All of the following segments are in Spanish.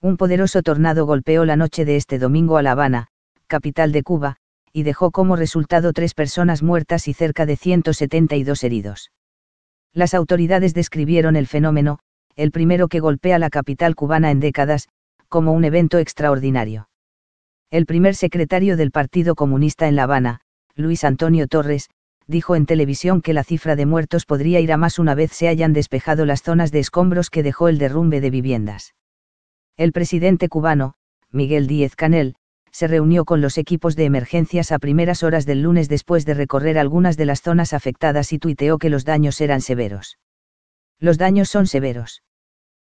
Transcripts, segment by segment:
Un poderoso tornado golpeó la noche de este domingo a La Habana, capital de Cuba, y dejó como resultado tres personas muertas y cerca de 172 heridos. Las autoridades describieron el fenómeno, el primero que golpea la capital cubana en décadas, como un evento extraordinario. El primer secretario del Partido Comunista en La Habana, Luis Antonio Torres, dijo en televisión que la cifra de muertos podría ir a más una vez se hayan despejado las zonas de escombros que dejó el derrumbe de viviendas. El presidente cubano, Miguel Díez Canel, se reunió con los equipos de emergencias a primeras horas del lunes después de recorrer algunas de las zonas afectadas y tuiteó que los daños eran severos. Los daños son severos.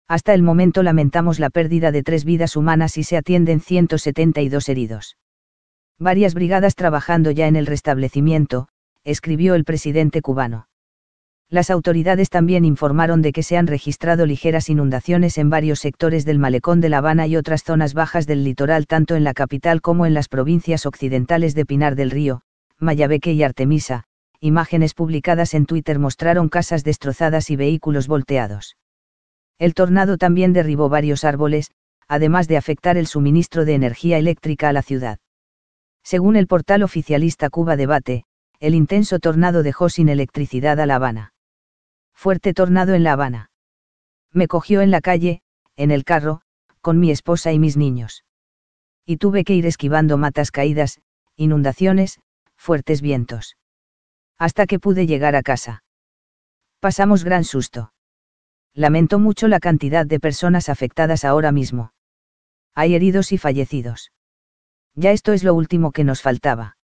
Hasta el momento lamentamos la pérdida de tres vidas humanas y se atienden 172 heridos. Varias brigadas trabajando ya en el restablecimiento, escribió el presidente cubano. Las autoridades también informaron de que se han registrado ligeras inundaciones en varios sectores del malecón de La Habana y otras zonas bajas del litoral tanto en la capital como en las provincias occidentales de Pinar del Río, Mayabeque y Artemisa. Imágenes publicadas en Twitter mostraron casas destrozadas y vehículos volteados. El tornado también derribó varios árboles, además de afectar el suministro de energía eléctrica a la ciudad. Según el portal oficialista Cuba Debate, el intenso tornado dejó sin electricidad a La Habana. Fuerte tornado en La Habana. Me cogió en la calle, en el carro, con mi esposa y mis niños. Y tuve que ir esquivando matas caídas, inundaciones, fuertes vientos. Hasta que pude llegar a casa. Pasamos gran susto. Lamento mucho la cantidad de personas afectadas ahora mismo. Hay heridos y fallecidos. Ya esto es lo último que nos faltaba.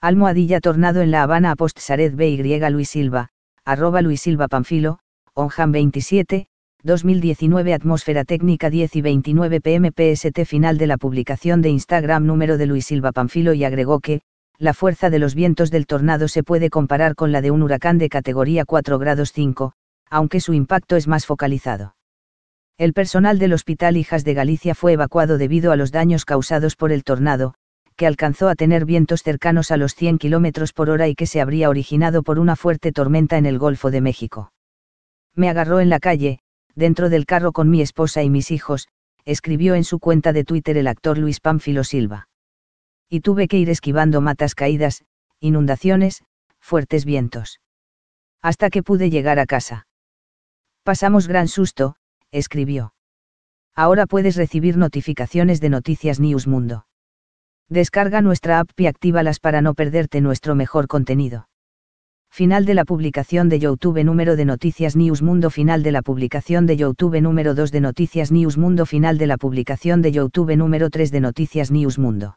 Almohadilla tornado en La Habana a post Sared B. Luis Silva, arroba Luis Silva Panfilo, Onham 27, 2019 Atmósfera Técnica 10 y 29 pm PST Final de la publicación de Instagram número de Luis Silva Panfilo y agregó que, la fuerza de los vientos del tornado se puede comparar con la de un huracán de categoría 4 grados 5, aunque su impacto es más focalizado. El personal del Hospital Hijas de Galicia fue evacuado debido a los daños causados por el tornado, que alcanzó a tener vientos cercanos a los 100 km por hora y que se habría originado por una fuerte tormenta en el Golfo de México. Me agarró en la calle, dentro del carro con mi esposa y mis hijos, escribió en su cuenta de Twitter el actor Luis Pánfilo Silva. Y tuve que ir esquivando matas caídas, inundaciones, fuertes vientos. Hasta que pude llegar a casa. Pasamos gran susto, escribió. Ahora puedes recibir notificaciones de Noticias News Mundo. Descarga nuestra app y actívalas para no perderte nuestro mejor contenido. Final de la publicación de YouTube número de Noticias News Mundo Final de la publicación de YouTube número 2 de Noticias News Mundo Final de la publicación de YouTube número 3 de Noticias News Mundo